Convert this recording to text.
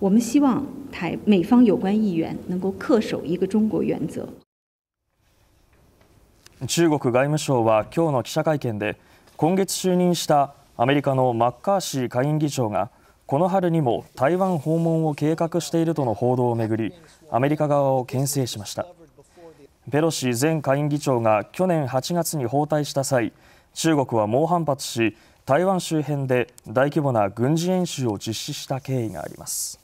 我们希望台美方有关议员能够恪守一个中国原则。中国外務省は今日の記者会見で今月就任したアメリカのマッカーシー下院議長がこの春にも台湾訪問を計画しているとの報道をめぐりアメリカ側を牽制しましたペロシ前下院議長が去年8月に訪台した際中国は猛反発し台湾周辺で大規模な軍事演習を実施した経緯があります